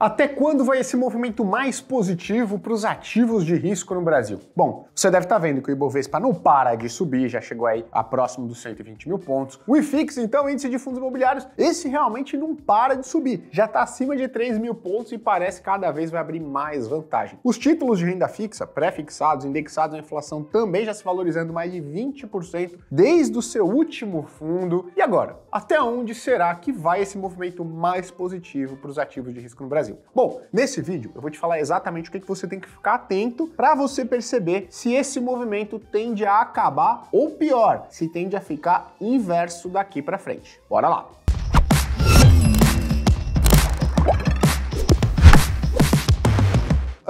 Até quando vai esse movimento mais positivo para os ativos de risco no Brasil? Bom, você deve estar tá vendo que o Ibovespa não para de subir, já chegou aí a próximo dos 120 mil pontos. O IFIX, então, índice de fundos imobiliários, esse realmente não para de subir, já está acima de 3 mil pontos e parece que cada vez vai abrir mais vantagem. Os títulos de renda fixa, pré-fixados, indexados à inflação, também já se valorizando mais de 20% desde o seu último fundo. E agora, até onde será que vai esse movimento mais positivo para os ativos de risco no Brasil? Brasil. Bom, nesse vídeo eu vou te falar exatamente o que, que você tem que ficar atento para você perceber se esse movimento tende a acabar ou pior, se tende a ficar inverso daqui para frente. Bora lá!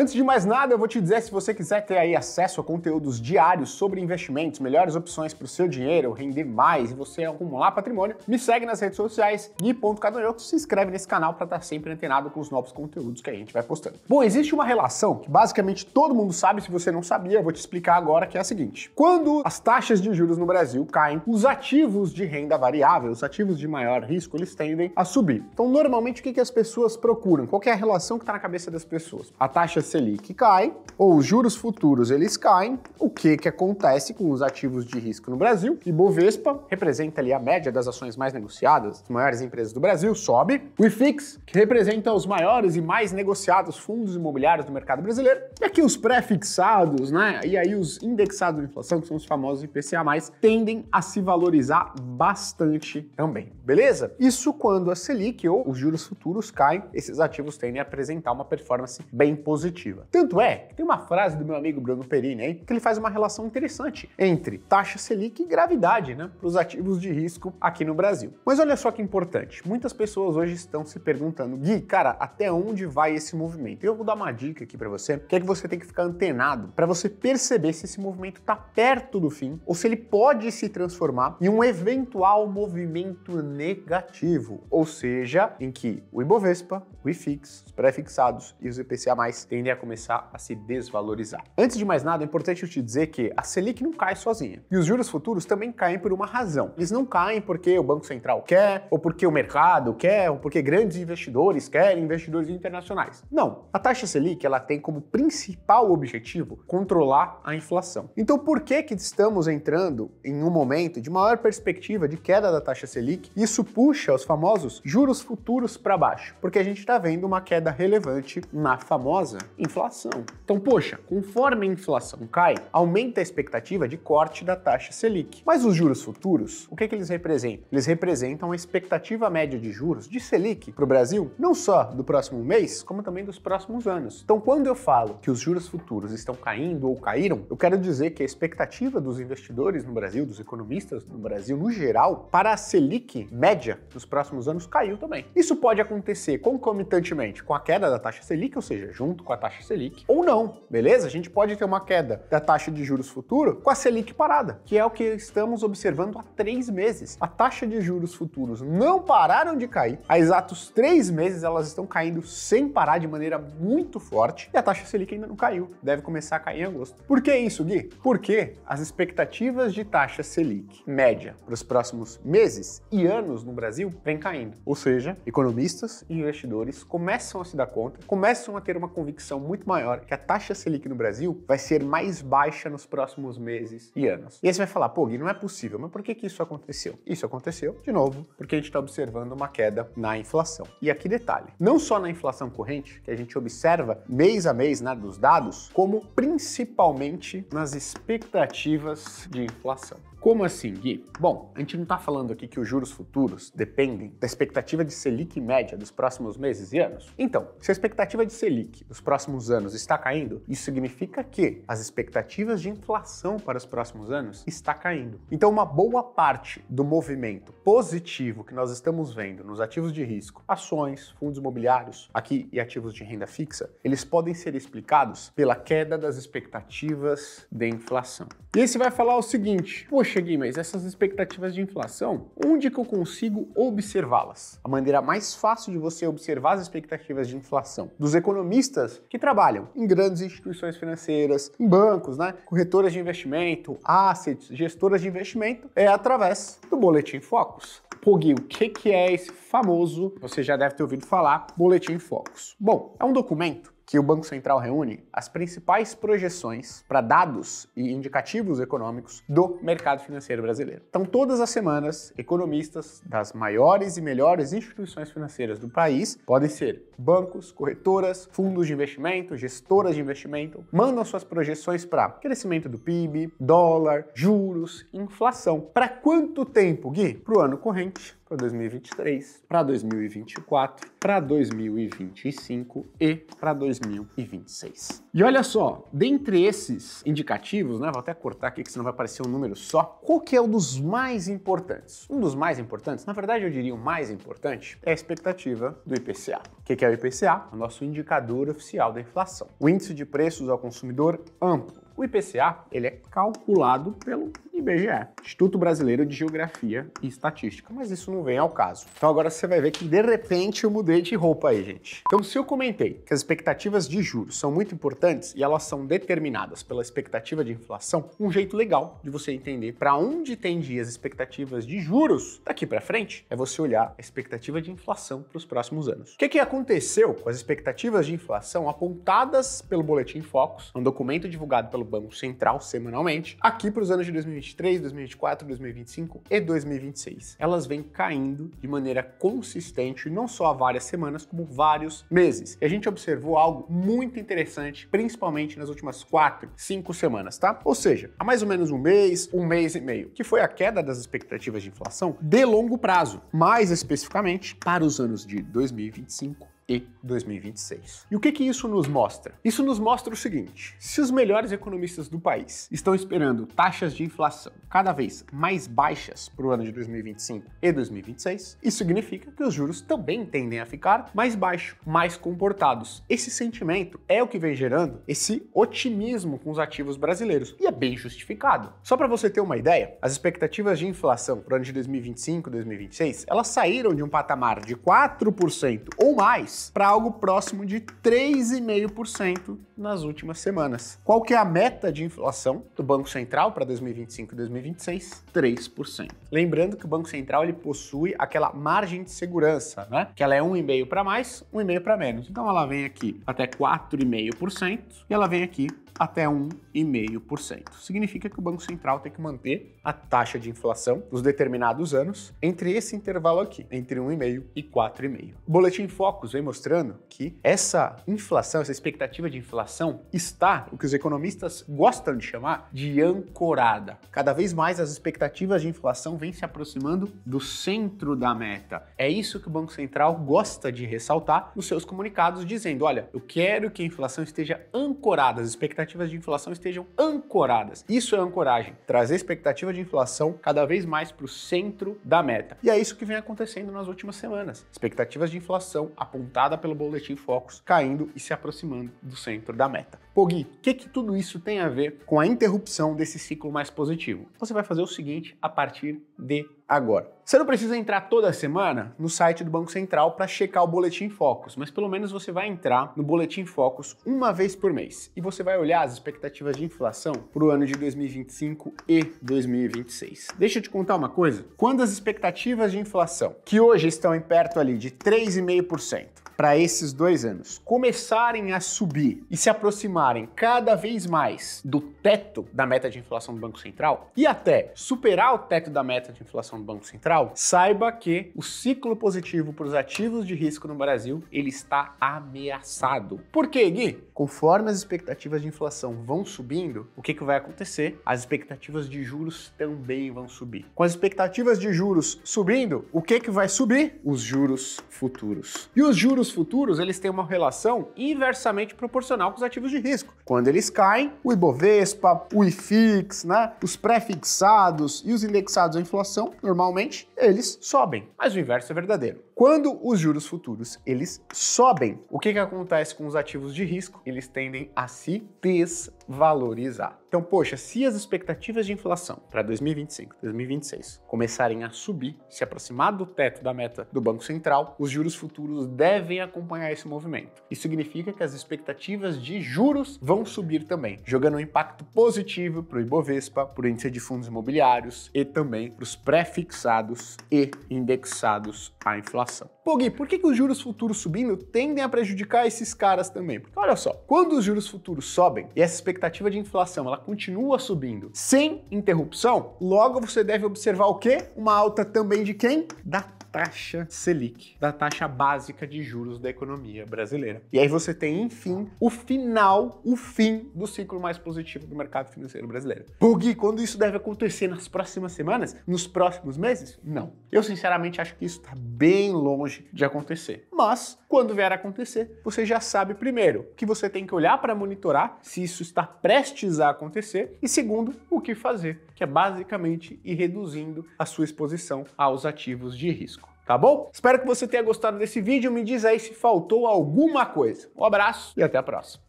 Antes de mais nada, eu vou te dizer se você quiser ter aí acesso a conteúdos diários sobre investimentos, melhores opções para o seu dinheiro, render mais e você acumular patrimônio, me segue nas redes sociais gui.cadonhoco, se inscreve nesse canal para estar tá sempre antenado com os novos conteúdos que a gente vai postando. Bom, existe uma relação que basicamente todo mundo sabe, se você não sabia, eu vou te explicar agora, que é a seguinte. Quando as taxas de juros no Brasil caem, os ativos de renda variável, os ativos de maior risco, eles tendem a subir. Então, normalmente, o que, que as pessoas procuram? Qual é a relação que está na cabeça das pessoas? A taxa Selic cai, ou os juros futuros eles caem, o que que acontece com os ativos de risco no Brasil? E Bovespa representa ali a média das ações mais negociadas, as maiores empresas do Brasil, sobe. O IFIX, que representa os maiores e mais negociados fundos imobiliários do mercado brasileiro. E aqui os pré-fixados, né? E aí os indexados de inflação, que são os famosos IPCA+, tendem a se valorizar bastante também, beleza? Isso quando a Selic ou os juros futuros caem, esses ativos tendem a apresentar uma performance bem positiva objetiva. Tanto é que tem uma frase do meu amigo Bruno Perini aí que ele faz uma relação interessante entre taxa Selic e gravidade né, para os ativos de risco aqui no Brasil. Mas olha só que importante, muitas pessoas hoje estão se perguntando, Gui, cara, até onde vai esse movimento? Eu vou dar uma dica aqui para você, que é que você tem que ficar antenado para você perceber se esse movimento está perto do fim ou se ele pode se transformar em um eventual movimento negativo, ou seja, em que o Ibovespa, o IFIX, os pré-fixados e os IPCA+, têm tendem a começar a se desvalorizar. Antes de mais nada, é importante eu te dizer que a Selic não cai sozinha. E os juros futuros também caem por uma razão. Eles não caem porque o Banco Central quer, ou porque o mercado quer, ou porque grandes investidores querem, investidores internacionais. Não. A taxa Selic, ela tem como principal objetivo controlar a inflação. Então, por que que estamos entrando em um momento de maior perspectiva de queda da taxa Selic? Isso puxa os famosos juros futuros para baixo, porque a gente está vendo uma queda relevante na famosa Inflação. Então, poxa, conforme a inflação cai, aumenta a expectativa de corte da taxa Selic. Mas os juros futuros, o que, é que eles representam? Eles representam a expectativa média de juros de Selic para o Brasil, não só do próximo mês, como também dos próximos anos. Então, quando eu falo que os juros futuros estão caindo ou caíram, eu quero dizer que a expectativa dos investidores no Brasil, dos economistas no Brasil no geral, para a Selic média nos próximos anos caiu também. Isso pode acontecer concomitantemente com a queda da taxa Selic, ou seja, junto com a taxa Selic, ou não, beleza? A gente pode ter uma queda da taxa de juros futuro com a Selic parada, que é o que estamos observando há três meses. A taxa de juros futuros não pararam de cair, há exatos três meses elas estão caindo sem parar de maneira muito forte, e a taxa Selic ainda não caiu, deve começar a cair em agosto. Por que isso, Gui? Porque as expectativas de taxa Selic média para os próximos meses e anos no Brasil vem caindo. Ou seja, economistas e investidores começam a se dar conta, começam a ter uma convicção convicção muito maior que a taxa Selic no Brasil vai ser mais baixa nos próximos meses e anos. E aí você vai falar, pô, Gui, não é possível, mas por que, que isso aconteceu? Isso aconteceu, de novo, porque a gente está observando uma queda na inflação. E aqui detalhe, não só na inflação corrente, que a gente observa mês a mês né, dos dados, como principalmente nas expectativas de inflação. Como assim, Gui? Bom, a gente não está falando aqui que os juros futuros dependem da expectativa de Selic média dos próximos meses e anos. Então, se a expectativa de Selic dos próximos próximos anos está caindo, isso significa que as expectativas de inflação para os próximos anos está caindo. Então, uma boa parte do movimento positivo que nós estamos vendo nos ativos de risco, ações, fundos imobiliários, aqui e ativos de renda fixa, eles podem ser explicados pela queda das expectativas de inflação. E aí você vai falar o seguinte: poxa, Gui, mas essas expectativas de inflação, onde que eu consigo observá-las? A maneira mais fácil de você observar as expectativas de inflação dos economistas que trabalham em grandes instituições financeiras, em bancos, né? corretoras de investimento, assets, gestoras de investimento, é através do Boletim Focus. Pogui, o que, que é esse famoso, você já deve ter ouvido falar, Boletim Focus? Bom, é um documento que o Banco Central reúne as principais projeções para dados e indicativos econômicos do mercado financeiro brasileiro. Então, todas as semanas, economistas das maiores e melhores instituições financeiras do país podem ser bancos, corretoras, fundos de investimento, gestoras de investimento, mandam suas projeções para crescimento do PIB, dólar, juros, inflação. Para quanto tempo, Gui? Para o ano corrente para 2023, para 2024, para 2025 e para 2026. E olha só, dentre esses indicativos, né, vou até cortar aqui que senão vai aparecer um número só, qual que é o dos mais importantes? Um dos mais importantes, na verdade eu diria o mais importante, é a expectativa do IPCA. O que é o IPCA? O nosso indicador oficial da inflação. O índice de preços ao consumidor amplo. O IPCA ele é calculado pelo IBGE, Instituto Brasileiro de Geografia e Estatística. Mas isso não vem ao caso. Então agora você vai ver que de repente eu mudei de roupa aí, gente. Então se eu comentei que as expectativas de juros são muito importantes e elas são determinadas pela expectativa de inflação, um jeito legal de você entender para onde tendem as expectativas de juros daqui para frente é você olhar a expectativa de inflação para os próximos anos. O que, que aconteceu com as expectativas de inflação apontadas pelo Boletim Focus, um documento divulgado pelo Banco Central semanalmente, aqui para os anos de 2020 2023, 2024, 2025 e 2026. Elas vêm caindo de maneira consistente, não só há várias semanas, como vários meses. E a gente observou algo muito interessante, principalmente nas últimas quatro, cinco semanas, tá? Ou seja, há mais ou menos um mês, um mês e meio, que foi a queda das expectativas de inflação de longo prazo, mais especificamente para os anos de 2025 e 2026. E o que que isso nos mostra? Isso nos mostra o seguinte: se os melhores economistas do país estão esperando taxas de inflação cada vez mais baixas para o ano de 2025 e 2026, isso significa que os juros também tendem a ficar mais baixos, mais comportados. Esse sentimento é o que vem gerando esse otimismo com os ativos brasileiros e é bem justificado. Só para você ter uma ideia, as expectativas de inflação para o ano de 2025 e 2026 elas saíram de um patamar de 4% ou mais para algo próximo de 3,5% nas últimas semanas. Qual que é a meta de inflação do Banco Central para 2025 e 2026? 3%. Lembrando que o Banco Central ele possui aquela margem de segurança, né? Que ela é 1,5 para mais, 1,5 para menos. Então ela vem aqui até 4,5% e ela vem aqui até 1,5%. Significa que o Banco Central tem que manter a taxa de inflação nos determinados anos entre esse intervalo aqui, entre 1,5% e 4,5%. O Boletim Focus vem mostrando que essa inflação, essa expectativa de inflação inflação está, o que os economistas gostam de chamar, de ancorada. Cada vez mais as expectativas de inflação vêm se aproximando do centro da meta. É isso que o Banco Central gosta de ressaltar nos seus comunicados, dizendo: olha, eu quero que a inflação esteja ancorada, as expectativas de inflação estejam ancoradas. Isso é ancoragem, trazer expectativa de inflação cada vez mais para o centro da meta. E é isso que vem acontecendo nas últimas semanas. Expectativas de inflação apontada pelo Boletim Focus caindo e se aproximando do centro da meta. Pogui, o que, que tudo isso tem a ver com a interrupção desse ciclo mais positivo? Você vai fazer o seguinte a partir de agora. Você não precisa entrar toda semana no site do Banco Central para checar o Boletim Focus, mas pelo menos você vai entrar no Boletim Focus uma vez por mês e você vai olhar as expectativas de inflação para o ano de 2025 e 2026. Deixa eu te contar uma coisa: quando as expectativas de inflação, que hoje estão em perto ali de 3,5%, para esses dois anos começarem a subir e se aproximarem cada vez mais do teto da meta de inflação do Banco Central e até superar o teto da meta de inflação do Banco Central, saiba que o ciclo positivo para os ativos de risco no Brasil ele está ameaçado. Por quê, Gui? Conforme as expectativas de inflação vão subindo, o que, que vai acontecer? As expectativas de juros também vão subir. Com as expectativas de juros subindo, o que, que vai subir? Os juros futuros. E os juros futuros eles têm uma relação inversamente proporcional com os ativos de risco. Quando eles caem, o Ibovespa, o IFIX, né? os pré-fixados e os indexados à inflação normalmente, eles sobem. Mas o inverso é verdadeiro. Quando os juros futuros eles sobem, o que, que acontece com os ativos de risco? Eles tendem a se desvalorizar. Então, poxa, se as expectativas de inflação para 2025, 2026 começarem a subir, se aproximar do teto da meta do Banco Central, os juros futuros devem acompanhar esse movimento. Isso significa que as expectativas de juros vão subir também, jogando um impacto positivo para o Ibovespa, para o índice de fundos imobiliários e também para os pré-fixados e indexados à inflação massa. Pô, Gui, por que, que os juros futuros subindo tendem a prejudicar esses caras também? Porque olha só, quando os juros futuros sobem e essa expectativa de inflação ela continua subindo sem interrupção, logo você deve observar o quê? Uma alta também de quem? Da taxa Selic, da taxa básica de juros da economia brasileira. E aí você tem, enfim, o final, o fim do ciclo mais positivo do mercado financeiro brasileiro. Bugui, quando isso deve acontecer nas próximas semanas? Nos próximos meses? Não. Eu sinceramente acho que isso está bem longe de acontecer mas quando vier a acontecer, você já sabe primeiro o que você tem que olhar para monitorar se isso está prestes a acontecer e segundo, o que fazer, que é basicamente ir reduzindo a sua exposição aos ativos de risco tá bom? Espero que você tenha gostado desse vídeo. Me diz aí se faltou alguma coisa. Um abraço e até a próxima.